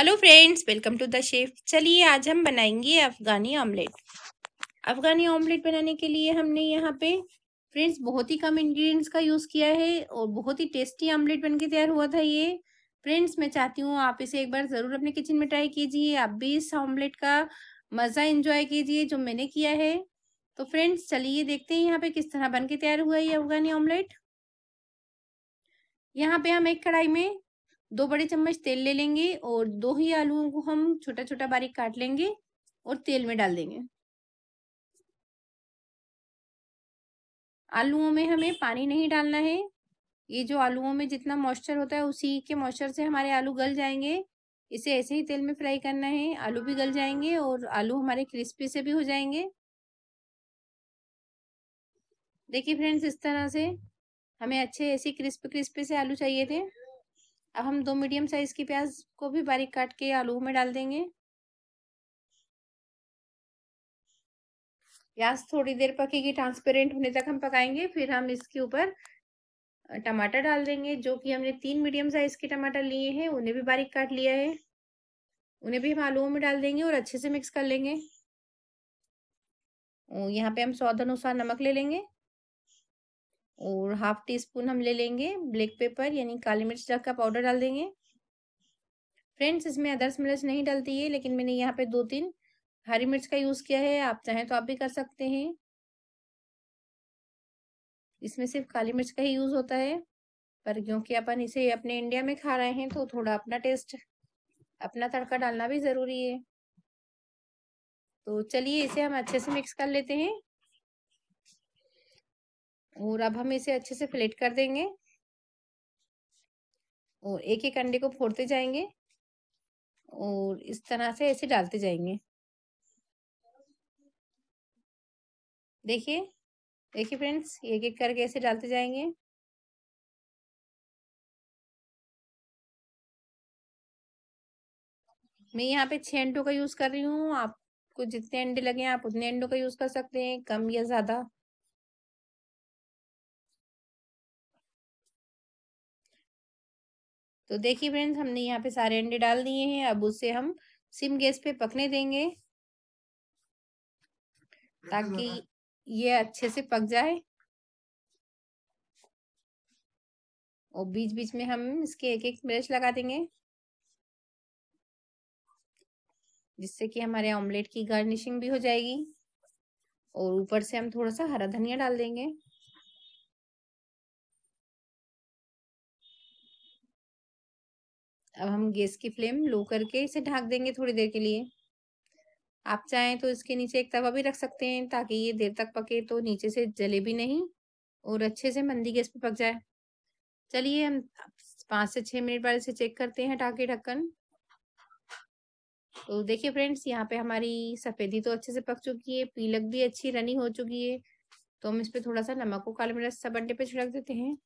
hello friends welcome to the chef चलिए आज हम बनाएंगे अफ़गानी ऑमलेट अफ़गानी ऑमलेट बनाने के लिए हमने यहाँ पे फ्रेंड्स बहुत ही कम इंग्रेडिएंट्स का यूज़ किया है और बहुत ही टेस्टी ऑमलेट बन के तैयार हुआ था ये फ्रेंड्स मैं चाहती हूँ आप इसे एक बार ज़रूर अपने किचन में ट्राई कीजिए आप भी इस ऑमलेट का मज़ा इंजॉय कीजिए जो मैंने किया है तो फ्रेंड्स चलिए देखते हैं यहाँ पर किस तरह बन के तैयार हुआ ये अफ़गानी ऑमलेट यहाँ पे हम एक कढ़ाई में दो बड़े चम्मच तेल ले लेंगे और दो ही आलूओं को हम छोटा छोटा बारीक काट लेंगे और तेल में डाल देंगे आलूओं में हमें पानी नहीं डालना है ये जो आलूओं में जितना मॉइस्चर होता है उसी के मॉइस्चर से हमारे आलू गल जाएंगे इसे ऐसे ही तेल में फ्राई करना है आलू भी गल जाएंगे और आलू हमारे क्रिस्पी से भी हो जाएंगे देखिए फ्रेंड्स इस तरह से हमें अच्छे ऐसे क्रिस्पी क्रिस्पी से आलू चाहिए थे अब हम दो मीडियम साइज़ की प्याज को भी बारीक काट के आलू में डाल देंगे प्याज थोड़ी देर पकेगी ट्रांसपेरेंट होने तक हम पकाएंगे फिर हम इसके ऊपर टमाटर डाल देंगे जो कि हमने तीन मीडियम साइज़ के टमाटर लिए हैं उन्हें भी बारीक काट लिया है उन्हें भी हम आलू में डाल देंगे और अच्छे से मिक्स कर लेंगे यहाँ पे हम स्वाद अनुसार नमक ले लेंगे और हाफ टी स्पून हम ले लेंगे ब्लैक पेपर यानी काली मिर्च रख का पाउडर डाल देंगे फ्रेंड्स इसमें अदरस मिर्च नहीं डलती है लेकिन मैंने यहाँ पे दो तीन हरी मिर्च का यूज़ किया है आप चाहें तो आप भी कर सकते हैं इसमें सिर्फ काली मिर्च का ही यूज़ होता है पर क्योंकि अपन इसे अपने इंडिया में खा रहे हैं तो थोड़ा अपना टेस्ट अपना तड़का डालना भी ज़रूरी है तो चलिए इसे हम अच्छे से मिक्स कर लेते हैं और अब हम इसे अच्छे से फ्लेट कर देंगे और एक एक अंडे को फोड़ते जाएंगे और इस तरह से ऐसे डालते जाएंगे देखिए देखिए फ्रेंड्स एक एक करके ऐसे डालते जाएंगे मैं यहाँ पे छह अंडों का यूज़ कर रही हूँ आपको जितने अंडे लगे आप उतने अंडों का यूज़ कर सकते हैं कम या ज़्यादा तो देखिए फ्रेंड्स हमने यहाँ पे सारे अंडे डाल दिए हैं अब उससे हम सिम गैस पे पकने देंगे ताकि ये अच्छे से पक जाए और बीच बीच में हम इसके एक एक ब्रश लगा देंगे जिससे कि हमारे ऑमलेट की गार्निशिंग भी हो जाएगी और ऊपर से हम थोड़ा सा हरा धनिया डाल देंगे अब हम गैस की फ्लेम लो करके इसे ढाक देंगे थोड़ी देर के लिए आप चाहें तो इसके नीचे एक तवा भी रख सकते हैं ताकि ये देर तक पके तो नीचे से जले भी नहीं और अच्छे से मंदी गैस पे पक जाए चलिए हम पाँच से छः मिनट बाद इसे चेक करते हैं हटा के ढक्कन तो देखिए फ्रेंड्स यहाँ पे हमारी सफ़ेदी तो अच्छे से पक चुकी है पीलक भी अच्छी रनी हो चुकी है तो हम इस पर थोड़ा सा नमक को काले मिर्च सब अंडे पे छिड़क देते हैं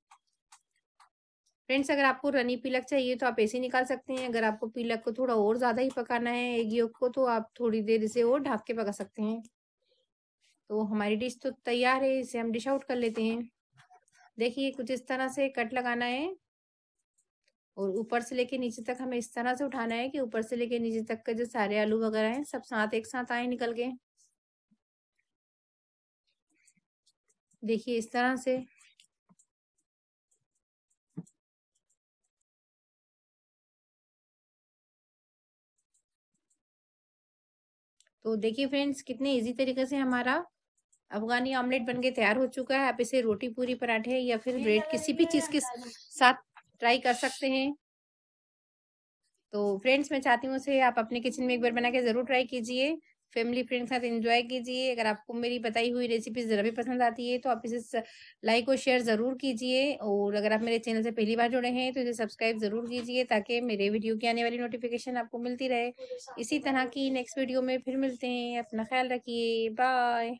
फ्रेंड्स अगर आपको रनी पीलक चाहिए तो आप ऐसे निकाल सकते हैं अगर आपको पीलक को थोड़ा और ज़्यादा ही पकाना है एग योग को तो आप थोड़ी देर इसे और ढाक के पका सकते हैं तो हमारी डिश तो तैयार है इसे हम डिश आउट कर लेते हैं देखिए कुछ इस तरह से कट लगाना है और ऊपर से लेके नीचे तक हमें इस तरह से उठाना है कि ऊपर से लेके नीचे तक के जो सारे आलू वगैरह हैं सब साथ एक साथ आए निकल के देखिए इस तरह से तो देखिए फ्रेंड्स कितने इजी तरीके से हमारा अफगानी ऑमलेट बनके तैयार हो चुका है आप इसे रोटी पूरी पराठे या फिर ब्रेड किसी भी चीज़ के साथ ट्राई कर सकते हैं तो फ्रेंड्स मैं चाहती हूँ उसे आप अपने किचन में एक बार बना के ज़रूर ट्राई कीजिए फैमिली फ्रेंड के साथ एंजॉय कीजिए अगर आपको मेरी बताई हुई रेसिपी ज़रा भी पसंद आती है तो आप इसे लाइक और शेयर ज़रूर कीजिए और अगर आप मेरे चैनल से पहली बार जुड़े हैं तो इसे सब्सक्राइब ज़रूर कीजिए ताकि मेरे वीडियो की आने वाली नोटिफिकेशन आपको मिलती रहे इसी तरह की नेक्स्ट वीडियो में फिर मिलते हैं अपना ख्याल रखिए बाय